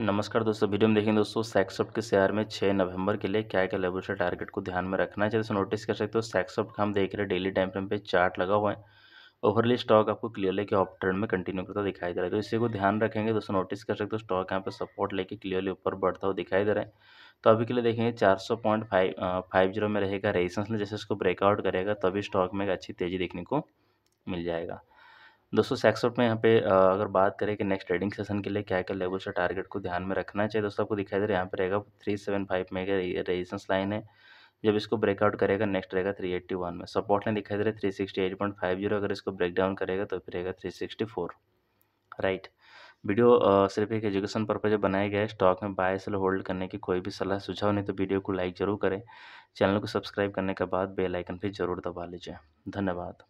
नमस्कार दोस्तों वीडियो में देखेंगे दोस्तों सेक्सॉफ्ट के शेयर में 6 नवंबर के लिए क्या क्या लेवल से टारगेट को ध्यान में रखना है जैसे नोटिस कर सकते हो सैक्सॉफ्ट का हम देख रहे हैं डेली टाइम फ्रेम पे चार्ट लगा हुआ है ओवरली स्टॉक आपको क्लियरली के ऑफ ट्रेंड में कंटिन्यू करता दिखाई दे रहा है तो इसी को ध्यान रखेंगे दोस्तों नोटिस कर सकते हो स्टॉक यहाँ पर सपोर्ट लेके क्लियरली ऊपर बढ़ता हुआ दिखाई दे रहा है तो अभी के लिए देखेंगे चार सौ पॉइंट फाइव फाइव जीरो में रहेगा रेजिस्टेंस में जैसे इसको ब्रेकआउट करेगा तभी स्टॉक में एक अच्छी तेज़ी देखने को मिल जाएगा दोस्तों सेक्सोट में यहाँ पे अगर बात करें कि नेक्स्ट ट्रेडिंग सेशन के लिए क्या क्या लेवल से टारगेट को ध्यान में रखना चाहिए दोस्तों आपको दिखाई दे रहा है यहाँ पे रहेगा थ्री सेवन फाइव में रेजिस्टेंस लाइन है जब इसको ब्रेकआउट करेगा नेक्स्ट रहेगा थ्री एट्टी वन में सपोर्ट लाइन दिखाई दे रहा है three sixty eight point five zero अगर इसको ब्रेक डाउन करेगा तो फिर रहेगा three sixty four right video सिर्फ एक एजुकेशन पर्पज बनाया गया है स्टॉक में बाय सेल होल्ड करने की कोई भी सलाह सुझाव नहीं तो वीडियो को लाइक जरूर करें चैनल को सब्सक्राइब करने के बाद बेल आइकन भी जरूर दबा लीजिए धन्यवाद